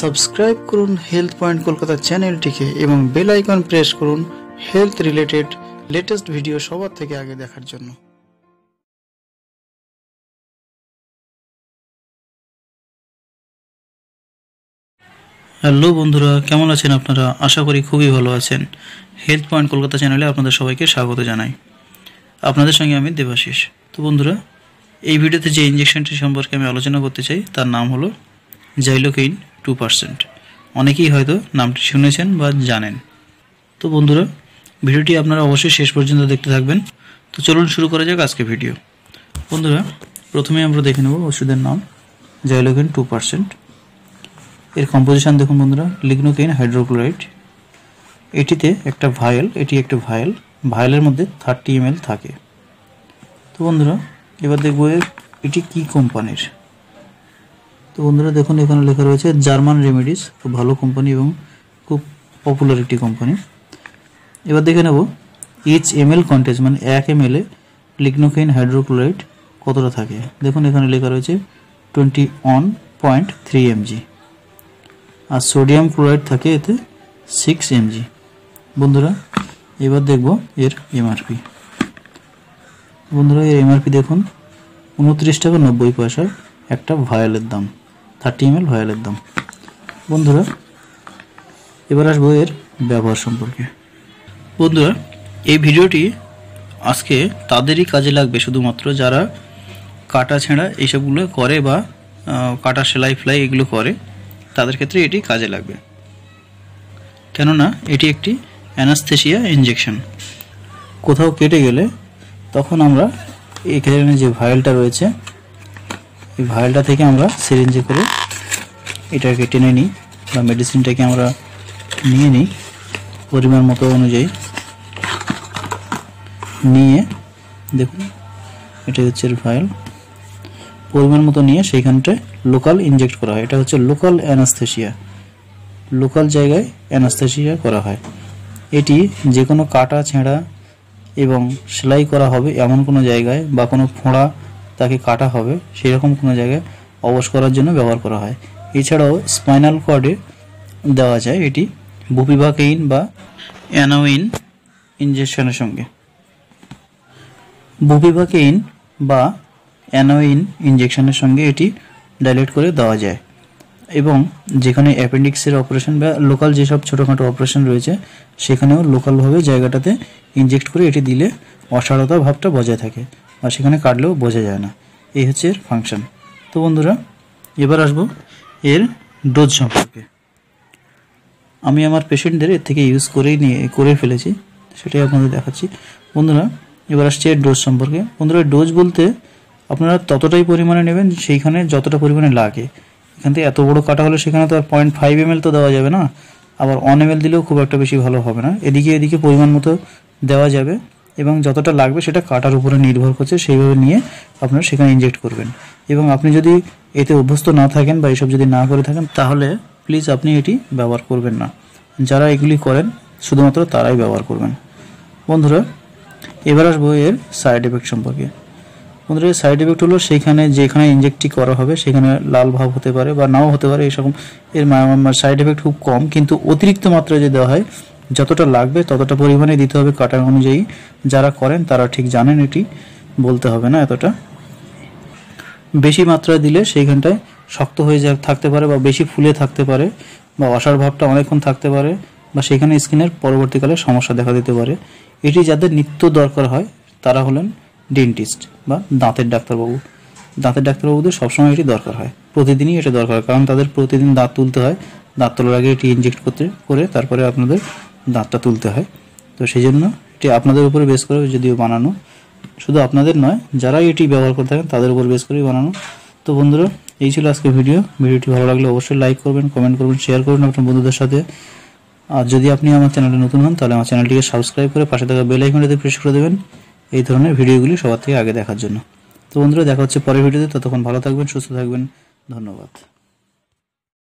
subscribe করুন health point Kolkata চ্যানেলটিকে এবং বেল আইকন প্রেস করুন হেলথ রিলেটেড লেটেস্ট ভিডিও সবার থেকে আগে দেখার জন্য হ্যালো বন্ধুরা কেমন আছেন আপনারা আশা করি খুবই ভালো আছেন হেলথ পয়েন্ট কলকাতা চ্যানেলে আপনাদের সবাইকে স্বাগত জানাই আপনাদের সঙ্গে আমি দেবাশিস তো বন্ধুরা এই ভিডিওতে যে ইঞ্জেকশনটি সম্পর্কে আমি আলোচনা করতে চাই তার নাম হলো জাইলোকেইন টু পার্সেন্ট অনেকেই হয়তো নামটি শুনেছেন বা জানেন তো বন্ধুরা ভিডিওটি আপনারা অবশ্যই শেষ পর্যন্ত দেখতে থাকবেন তো চলুন শুরু করা যাক আজকে ভিডিও বন্ধুরা প্রথমে আমরা দেখে নেব ওষুধের নাম জাইলোকেন টু পার্সেন্ট এর কম্পোজিশান দেখুন বন্ধুরা লিগনোকেইন হাইড্রোক্লোরাইড এটিতে একটা ভায়েল এটি একটি ভায়েল ভায়েলের মধ্যে থার্টি এম থাকে তো বন্ধুরা এবার দেখব এটি কি কোম্পানির তো বন্ধুরা দেখুন এখানে লেখা রয়েছে জার্মান রেমেডিস খুব ভালো কোম্পানি এবং খুব পপুলার একটি কোম্পানি এবার দেখে নেব এইচ এম এল কন্টেজ মানে এক এম এল এ লিগনোকেইন হাইড্রোক্লোরাইড কতটা থাকে দেখুন এখানে লেখা রয়েছে twenty one point three mg আর সোডিয়াম ক্লোরাইড থাকে এতে সিক্স এমজি বন্ধুরা এবার দেখব এর এমআরপি বন্ধুরা এর এমআরপি দেখুন উনত্রিশ টাকা নব্বই পয়সার একটা ভায়ালের দাম থার্টি এম এল ভয়েলের দাম বন্ধুরা এবার আসবো এর ব্যবহার সম্পর্কে বন্ধুরা এই ভিডিওটি আজকে তাদেরই কাজে লাগবে শুধুমাত্র যারা কাটা ছেঁড়া এইসবগুলো করে বা কাটা সেলাই ফ্লাই এগুলো করে তাদের ক্ষেত্রে এটি কাজে লাগবে কেননা এটি একটি অ্যানাস্থেশিয়া ইঞ্জেকশন কোথাও কেটে গেলে তখন আমরা এখানে যে ভাইলটা রয়েছে এই ভায়ালটা থেকে আমরা সিরিঞ্জে করে এটাকে টেনে নিই বা মেডিসিনটাকে আমরা নিয়ে নিই পরিমাণ মতো অনুযায়ী নিয়ে দেখুন এটা হচ্ছে ভায়াল পরিমাণ মতো নিয়ে সেইখানটায় লোকাল ইনজেক্ট করা হয় এটা হচ্ছে লোকাল অ্যানাস্থেশিয়া লোকাল জায়গায় অ্যানাস্থেশিয়া করা হয় এটি যে কোনো কাটা ছেঁড়া এবং সেলাই করা হবে এমন কোনো জায়গায় বা কোনো ফোঁড়া তাকে কাটা হবে সেরকম কোনো জায়গায় অবশ করার জন্য ব্যবহার করা হয় এছাড়াও স্পাইনাল কর্ডে দেওয়া যায় এটি বুপিভাকেইন বা অ্যানোইন ইনজেকশনের সঙ্গে বুপিভাকেইন বা অ্যানোইন ইনজেকশনের সঙ্গে এটি ডাইলেট করে দেওয়া যায় এবং যেখানে অ্যাপেন্ডিক্সের অপারেশন বা লোকাল যেসব ছোটোখাটো অপারেশন রয়েছে সেখানেও লোকালভাবে জায়গাটাতে ইনজেক্ট করে এটি দিলে অসারতা ভাবটা বজায় থাকে বা সেখানে কাটলেও বোঝা যায় না এই হচ্ছে এর ফাংশান তো বন্ধুরা এবার আসব এর ডোজ সম্পর্কে আমি আমার পেশেন্টদের এর থেকে ইউজ করেই নিয়ে করে ফেলেছি সেটাই আপনাদের দেখাচ্ছি বন্ধুরা এবার আসছে এর ডোজ সম্পর্কে বন্ধুরা ডোজ বলতে আপনারা ততটাই পরিমাণে নেবেন সেইখানে যতটা পরিমাণে লাগে এখান থেকে এত বড় কাটা হলে সেখানে তো আর পয়েন্ট ফাইভ এম তো দেওয়া যাবে না আবার অন এম দিলেও খুব একটা বেশি ভালো হবে না এদিকে এদিকে পরিমাণ মতো দেওয়া যাবে এবং যতটা লাগবে সেটা কাটার উপরে নির্ভর করছে সেইভাবে নিয়ে আপনারা সেখানে ইনজেক্ট করবেন এবং আপনি যদি এতে অভ্যস্ত না থাকেন বা এসব যদি না করে থাকেন তাহলে প্লিজ আপনি এটি ব্যবহার করবেন না যারা এগুলি করেন শুধুমাত্র তারাই ব্যবহার করবেন বন্ধুরা এবার আসবো এর সাইড এফেক্ট সম্পর্কে বন্ধুরা এর সাইড এফেক্ট হলো সেইখানে যেখানে ইনজেক্টটি করা হবে সেখানে লাল ভাব হতে পারে বা নাও হতে পারে এরকম এর সাইড এফেক্ট খুব কম কিন্তু অতিরিক্ত মাত্রায় যে দেওয়া হয় যতটা লাগবে ততটা পরিমাণে দিতে হবে কাটার অনুযায়ী যারা করেন তারা ঠিক জানেন এটি বলতে হবে না এতটা বেশি মাত্রায় দিলে সেইখানটায় শক্ত হয়ে যা থাকতে পারে বা বেশি ফুলে থাকতে পারে বা অসার ভাবটা অনেকক্ষণ থাকতে পারে বা সেখানে স্কিনের পরবর্তীকালে সমস্যা দেখা দিতে পারে এটি যাদের নিত্য দরকার হয় তারা হলেন ডেন্টিস্ট বা দাঁতের ডাক্তারবাবু দাঁতের ডাক্তারবাবুদের সবসময় এটি দরকার হয় প্রতিদিনই এটা দরকার কারণ তাদের প্রতিদিন দাঁত তুলতে হয় দাঁত তোলার আগে এটি ইনজেক্ট করতে করে তারপরে আপনাদের দাঁতটা তুলতে হয় তো সেই জন্য এটি আপনাদের উপরে বেস করে যদিও বানানো শুধু আপনাদের নয় যারা এটি ব্যবহার করে থাকেন তাদের উপর বেস করেই বানানো তো বন্ধুরা এই ছিল আজকে ভিডিও ভিডিওটি ভালো লাগলে অবশ্যই লাইক করবেন কমেন্ট করবেন শেয়ার করবেন আপনার বন্ধুদের সাথে আর যদি আপনি আমার চ্যানেলে নতুন হন তাহলে আমার চ্যানেলটিকে সাবস্ক্রাইব করে পাশে থাকা বেল আইকনটাতে প্রেস করে দেবেন এই ধরনের ভিডিওগুলি সবার থেকে আগে দেখার জন্য তো বন্ধুরা দেখা হচ্ছে পরের ভিডিওতে ততক্ষণ ভালো থাকবেন সুস্থ থাকবেন ধন্যবাদ